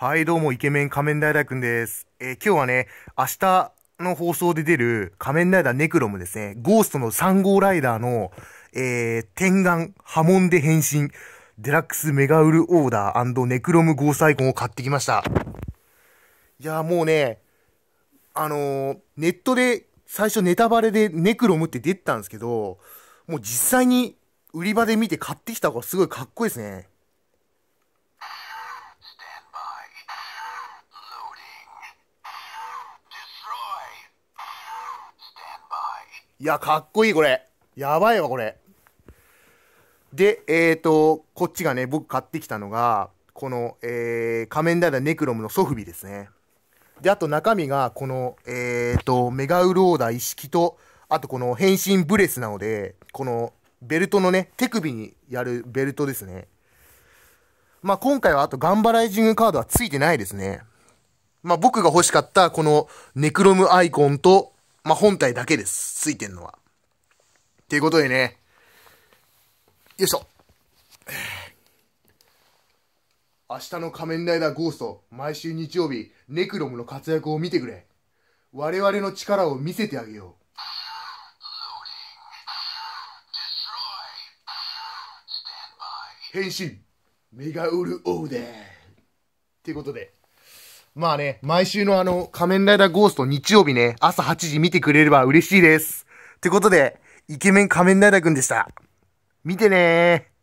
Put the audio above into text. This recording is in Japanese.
はい、どうも、イケメン仮面ライダーくんです。えー、今日はね、明日の放送で出る仮面ライダーネクロムですね、ゴーストの3号ライダーの、えー、天眼、波紋で変身、デラックスメガウルオーダーネクロムゴーサイコンを買ってきました。いやもうね、あのー、ネットで、最初ネタバレでネクロムって出てたんですけど、もう実際に売り場で見て買ってきた方がすごいかっこいいですね。いや、かっこいい、これ。やばいわ、これ。で、えっ、ー、と、こっちがね、僕買ってきたのが、この、えー、仮面ライダーネクロムのソフビですね。で、あと中身が、この、えっ、ー、と、メガウローダー意識と、あとこの変身ブレスなので、このベルトのね、手首にやるベルトですね。まあ、今回はあとガンバライジングカードはついてないですね。まあ、僕が欲しかったこのネクロムアイコンと、まあ、本体だけです。ついてんのは。っていうことでね。よいしょ。明日の仮面ライダーゴースト、毎週日曜日、ネクロムの活躍を見てくれ。我々の力を見せてあげよう。変身メガウルオーデーっていうことでまあね、毎週のあの、仮面ライダーゴースト日曜日ね、朝8時見てくれれば嬉しいです。ってことで、イケメン仮面ライダーくんでした。見てねー。